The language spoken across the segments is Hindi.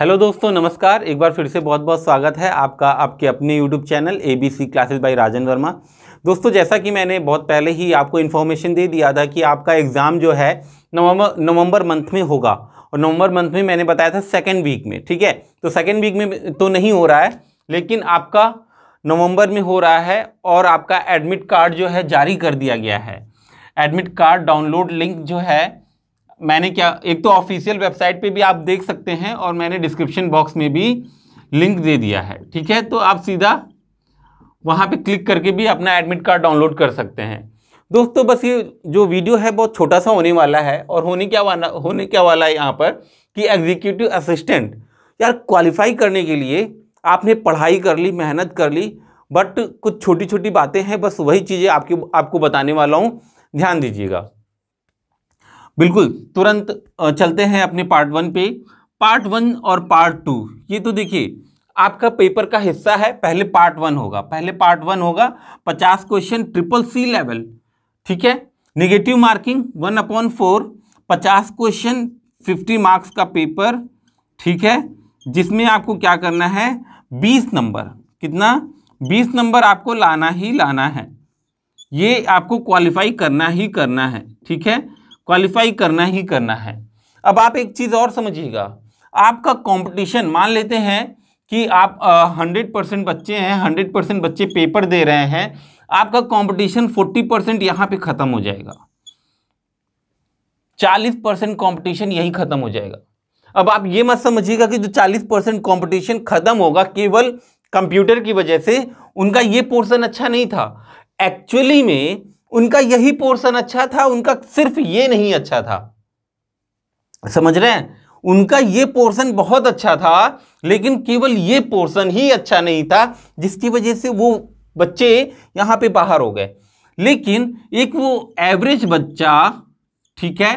हेलो दोस्तों नमस्कार एक बार फिर से बहुत बहुत स्वागत है आपका आपके अपने YouTube channel A B C classes by Rajan Varma दोस्तों जैसा कि मैंने बहुत पहले ही आपको इन्फॉर्मेशन दे दिया था कि आपका एग्ज़ाम जो है नवंबर नवंबर मंथ में होगा और नवंबर मंथ में मैंने बताया था सेकेंड वीक में ठीक है तो सेकेंड वीक में तो नहीं हो रहा है लेकिन आपका नवंबर में हो रहा है और आपका एडमिट कार्ड जो है जारी कर दिया गया है एडमिट कार्ड डाउनलोड लिंक जो है मैंने क्या एक तो ऑफिशियल वेबसाइट पे भी आप देख सकते हैं और मैंने डिस्क्रिप्शन बॉक्स में भी लिंक दे दिया है ठीक है तो आप सीधा वहाँ पे क्लिक करके भी अपना एडमिट कार्ड डाउनलोड कर सकते हैं दोस्तों बस ये जो वीडियो है बहुत छोटा सा होने वाला है और होने क्या वाला होने क्या वाला है यहाँ पर कि एग्जीक्यूटिव असिस्टेंट यार क्वालिफाई करने के लिए आपने पढ़ाई कर ली मेहनत कर ली बट कुछ छोटी छोटी बातें हैं बस वही चीज़ें आपकी आपको बताने वाला हूँ ध्यान दीजिएगा बिल्कुल तुरंत चलते हैं अपने पार्ट वन पे पार्ट वन और पार्ट टू ये तो देखिए आपका पेपर का हिस्सा है पहले पार्ट वन होगा पहले पार्ट वन होगा पचास क्वेश्चन ट्रिपल सी लेवल ठीक है negative marking one upon four पचास क्वेश्चन फिफ्टी मार्क्स का पेपर ठीक है जिसमें आपको क्या करना है बीस नंबर कितना बीस नंबर आपको लाना ही लाना है ये आपको क्वालिफाई करना ही करना है ठीक है क्वालिफाई करना ही करना है अब आप एक चीज़ और समझिएगा आपका कंपटीशन मान लेते हैं कि आप हंड्रेड परसेंट बच्चे हैं हंड्रेड परसेंट बच्चे पेपर दे रहे हैं आपका कंपटीशन फोर्टी परसेंट यहाँ पे ख़त्म हो जाएगा चालीस परसेंट कॉम्पिटिशन यही ख़त्म हो जाएगा अब आप ये मत समझिएगा कि जो चालीस परसेंट कॉम्पिटिशन ख़त्म होगा केवल कंप्यूटर की वजह से उनका ये पोर्शन अच्छा नहीं था एक्चुअली में उनका यही पोर्शन अच्छा था उनका सिर्फ ये नहीं अच्छा था समझ रहे हैं उनका ये पोर्शन बहुत अच्छा था लेकिन केवल ये पोर्शन ही अच्छा नहीं था जिसकी वजह से वो बच्चे यहां पे बाहर हो गए लेकिन एक वो एवरेज बच्चा ठीक है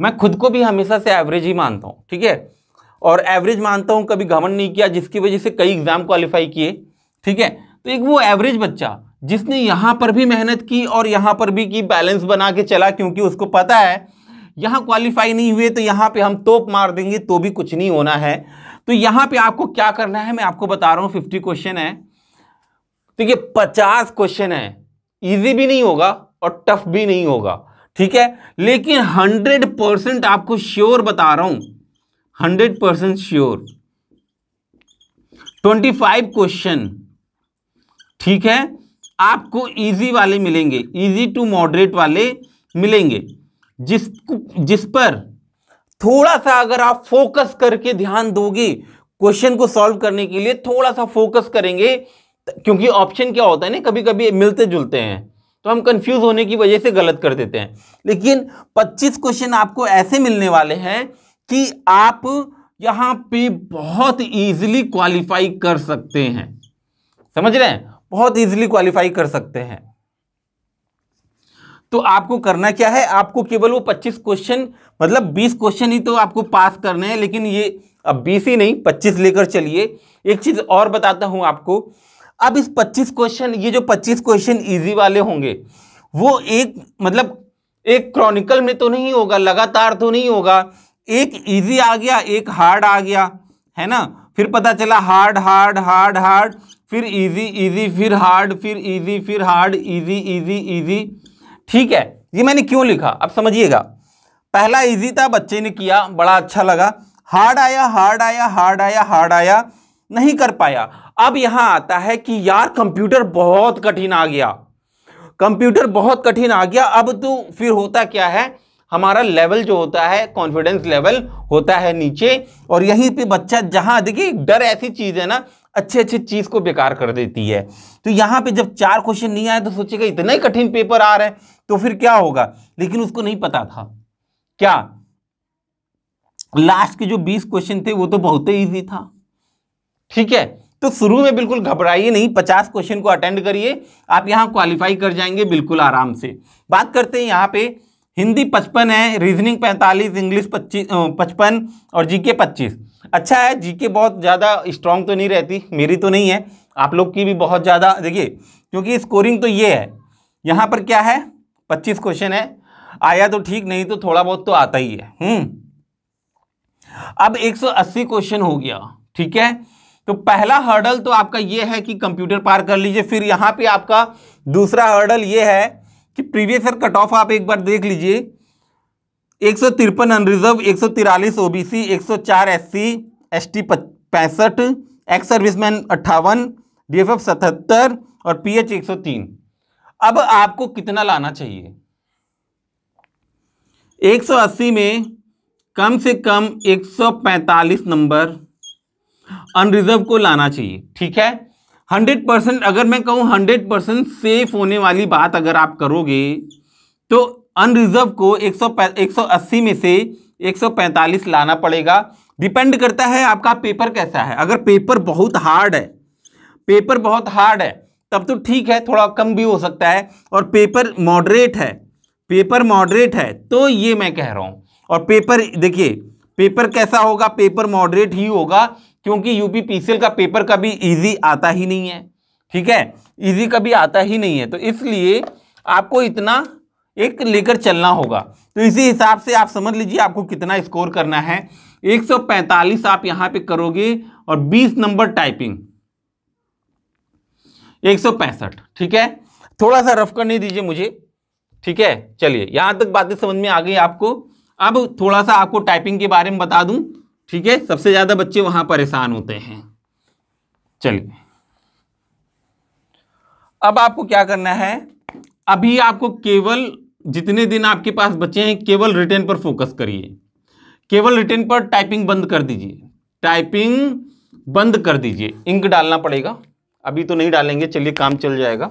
मैं खुद को भी हमेशा से एवरेज ही मानता हूं ठीक है और एवरेज मानता हूं कभी घमंड नहीं किया जिसकी वजह से कई एग्ज़ाम क्वालिफाई किए ठीक है तो एक वो एवरेज बच्चा जिसने यहाँ पर भी मेहनत की और यहाँ पर भी की बैलेंस बना के चला क्योंकि उसको पता है यहाँ क्वालिफाई नहीं हुए तो यहाँ पे हम तोप मार देंगे तो भी कुछ नहीं होना है तो यहाँ पे आपको क्या करना है मैं आपको बता रहा हूँ फिफ्टी क्वेश्चन है तो ये पचास क्वेश्चन है ईजी भी नहीं होगा और टफ भी नहीं होगा ठीक है लेकिन हंड्रेड परसेंट आपको श्योर बता रहा हूं hundred percent sure twenty five question ठीक है आपको इजी वाले मिलेंगे इजी टू मॉडरेट वाले मिलेंगे जिस जिस पर थोड़ा सा अगर आप फोकस करके ध्यान दोगे क्वेश्चन को सॉल्व करने के लिए थोड़ा सा फोकस करेंगे क्योंकि ऑप्शन क्या होता है ना कभी कभी मिलते जुलते हैं तो हम कंफ्यूज होने की वजह से गलत कर देते हैं लेकिन 25 क्वेश्चन आपको ऐसे मिलने वाले हैं कि आप यहां पे बहुत इजीली क्वालिफाई कर सकते हैं समझ रहे हैं बहुत ईजिली क्वालिफाई कर सकते हैं तो आपको करना क्या है आपको केवल वो 25 क्वेश्चन मतलब 20 क्वेश्चन ही तो आपको पास करने हैं लेकिन ये अब 20 ही नहीं 25 लेकर चलिए एक चीज़ और बताता हूं आपको अब इस 25 क्वेश्चन ये जो 25 क्वेश्चन इजी वाले होंगे वो एक मतलब एक क्रॉनिकल में तो नहीं होगा लगातार तो नहीं होगा एक इजी आ गया एक हार्ड आ गया है ना फिर पता चला हार्ड हार्ड हार्ड हार्ड फिर इजी इजी फिर हार्ड फिर इजी फिर हार्ड इजी इजी इजी ठीक है ये मैंने क्यों लिखा अब समझिएगा पहला इजी था बच्चे ने किया बड़ा अच्छा लगा हार्ड आया हार्ड आया हार्ड आया हार्ड आया नहीं कर पाया अब यहाँ आता है कि यार कंप्यूटर बहुत कठिन आ गया कंप्यूटर बहुत कठिन आ गया अब तो फिर होता क्या है हमारा लेवल जो होता है कॉन्फिडेंस लेवल होता है नीचे और यहीं पे बच्चा जहां देखिए डर ऐसी चीज़ है ना अच्छे अच्छे चीज़ को बेकार कर देती है तो यहाँ पे जब चार क्वेश्चन नहीं आए तो सोचेगा इतना ही कठिन पेपर आ रहा है तो फिर क्या होगा लेकिन उसको नहीं पता था क्या लास्ट के जो बीस क्वेश्चन थे वो तो बहुत ही ईजी था ठीक है तो शुरू में बिल्कुल घबराइए नहीं पचास क्वेश्चन को अटेंड करिए आप यहाँ क्वालिफाई कर जाएंगे बिल्कुल आराम से बात करते हैं यहाँ पे हिंदी पचपन है रीजनिंग पैंतालीस इंग्लिश पच्चीस पचपन और जीके पच्चीस अच्छा है जीके बहुत ज़्यादा स्ट्रांग तो नहीं रहती मेरी तो नहीं है आप लोग की भी बहुत ज़्यादा देखिए क्योंकि स्कोरिंग तो ये है यहाँ पर क्या है पच्चीस क्वेश्चन है आया तो ठीक नहीं तो थोड़ा बहुत तो आता ही है हम्म अब 180 क्वेश्चन हो गया ठीक है तो पहला हर्डल तो आपका ये है कि कंप्यूटर पार कर लीजिए फिर यहाँ पे आपका दूसरा हर्डल ये है कि प्रीवियस ईयर कट ऑफ आप एक बार देख लीजिए एक सौ तिरपन अनरिजर्व एक सौ तिरालीस ओ बी सी एक सौ चार एस सी एस टी पैंसठ एक्स सर्विसमैन अट्ठावन डी एफ एफ सतहत्तर और पी एच एक सौ तीन अब आपको कितना लाना चाहिए एक सौ अस्सी में कम से कम एक सौ पैंतालीस नंबर अनरिजर्व को लाना चाहिए ठीक है हंड्रेड परसेंट अगर मैं कहूँ हंड्रेड परसेंट सेफ होने वाली बात अगर आप करोगे तो अनरिजर्व को एक सौ एक सौ अस्सी में से एक सौ पैंतालीस लाना पड़ेगा डिपेंड करता है आपका पेपर कैसा है अगर पेपर बहुत हार्ड है पेपर बहुत हार्ड है तब तो ठीक है थोड़ा कम भी हो सकता है और पेपर मॉडरेट है पेपर मॉडरेट है तो ये मैं कह रहा हूँ और पेपर देखिए पेपर कैसा होगा पेपर मॉडरेट ही होगा क्योंकि यूपी पीसीएल का पेपर कभी इजी आता ही नहीं है ठीक है इजी कभी आता ही नहीं है तो इसलिए आपको इतना एक लेकर चलना होगा तो इसी हिसाब से आप समझ लीजिए आपको कितना स्कोर करना है 145 आप यहां पे करोगे और 20 नंबर टाइपिंग एक ठीक है थोड़ा सा रफ करने दीजिए मुझे ठीक है चलिए यहां तक बातें समझ में आ गई आपको अब थोड़ा सा आपको टाइपिंग के बारे में बता दूं ठीक है सबसे ज़्यादा बच्चे वहां परेशान होते हैं चलिए अब आपको क्या करना है अभी आपको केवल जितने दिन आपके पास बचे हैं केवल रिटर्न पर फोकस करिए केवल रिटर्न पर टाइपिंग बंद कर दीजिए टाइपिंग बंद कर दीजिए इंक डालना पड़ेगा अभी तो नहीं डालेंगे चलिए काम चल जाएगा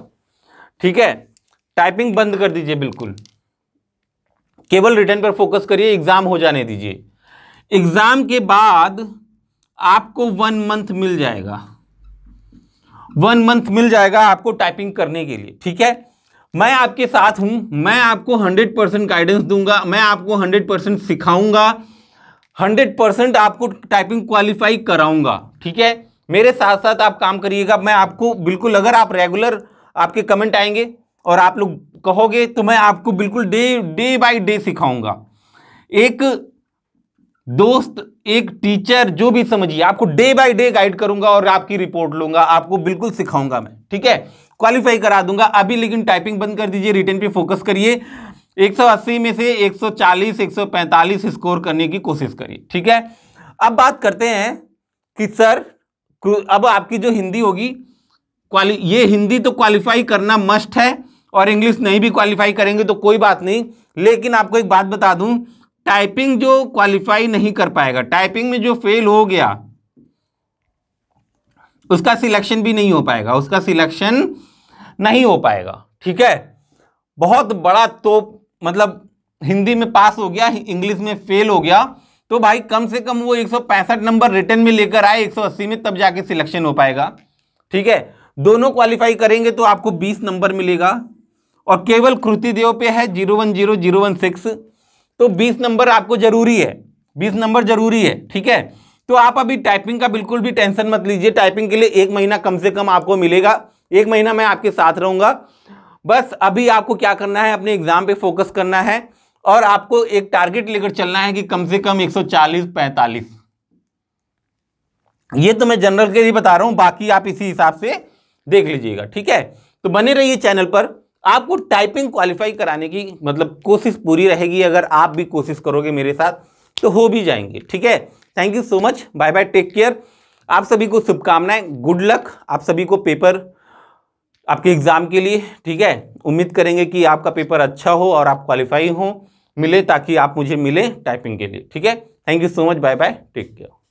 ठीक है टाइपिंग बंद कर दीजिए बिल्कुल केवल रिटर्न पर फोकस करिए एग्ज़ाम हो जाने दीजिए एग्ज़ाम के बाद आपको वन मंथ मिल जाएगा वन मंथ मिल जाएगा आपको टाइपिंग करने के लिए ठीक है मैं आपके साथ हूं मैं आपको हंड्रेड परसेंट गाइडेंस दूंगा मैं आपको हंड्रेड परसेंट सिखाऊंगा हंड्रेड परसेंट आपको टाइपिंग क्वालिफाई कराऊंगा ठीक है मेरे साथ साथ आप काम करिएगा मैं आपको बिल्कुल अगर आप रेगुलर आपके कमेंट आएंगे और आप लोग कहोगे तो मैं आपको बिल्कुल डे डे बाय डे सिखाऊंगा एक दोस्त एक टीचर जो भी समझिए आपको डे बाय डे गाइड करूंगा और आपकी रिपोर्ट लूंगा आपको बिल्कुल सिखाऊंगा मैं ठीक है क्वालिफाई करा दूंगा अभी लेकिन टाइपिंग बंद कर दीजिए रिटर्न पे फोकस करिए 180 में से 140 145 स्कोर करने की कोशिश करिए ठीक है अब बात करते हैं कि सर अब आपकी जो हिंदी होगी क्वाली ये हिंदी तो क्वालिफाई करना मस्ट है और इंग्लिश नहीं भी क्वालिफाई करेंगे तो कोई बात नहीं लेकिन आपको एक बात बता दूं टाइपिंग जो क्वालिफाई नहीं कर पाएगा टाइपिंग में जो फेल हो गया उसका सिलेक्शन भी नहीं हो पाएगा उसका सिलेक्शन नहीं हो पाएगा ठीक है बहुत बड़ा तो मतलब हिंदी में पास हो गया इंग्लिश में फेल हो गया तो भाई कम से कम वो एक नंबर रिटर्न में लेकर आए 180 में तब जाके सिलेक्शन हो पाएगा ठीक है दोनों क्वालिफाई करेंगे तो आपको 20 नंबर मिलेगा और केवल कृति देव पे है zero one zero zero one six तो बीस नंबर आपको जरूरी है बीस नंबर जरूरी है ठीक है तो आप अभी टाइपिंग का बिल्कुल भी टेंशन मत लीजिए टाइपिंग के लिए एक महीना कम से कम आपको मिलेगा एक महीना मैं आपके साथ रहूँगा बस अभी आपको क्या करना है अपने एग्ज़ाम पे फोकस करना है और आपको एक टारगेट लेकर चलना है कि कम से कम 140 45 ये तो मैं जनरल के लिए बता रहा हूं बाकी आप इसी हिसाब से देख लीजिएगा ठीक है तो बने रहिए चैनल पर आपको टाइपिंग क्वालिफाई कराने की मतलब कोशिश पूरी रहेगी अगर आप भी कोशिश करोगे मेरे साथ तो हो भी जाएंगे ठीक है thank you so much bye bye take care आप सभी को शुभकामनाएं गुड लक आप सभी को पेपर आपके एग्ज़ाम के लिए ठीक है उम्मीद करेंगे कि आपका पेपर अच्छा हो और आप क्वालिफाई हो मिले ताकि आप मुझे मिले टाइपिंग के लिए ठीक है thank you so much bye bye take care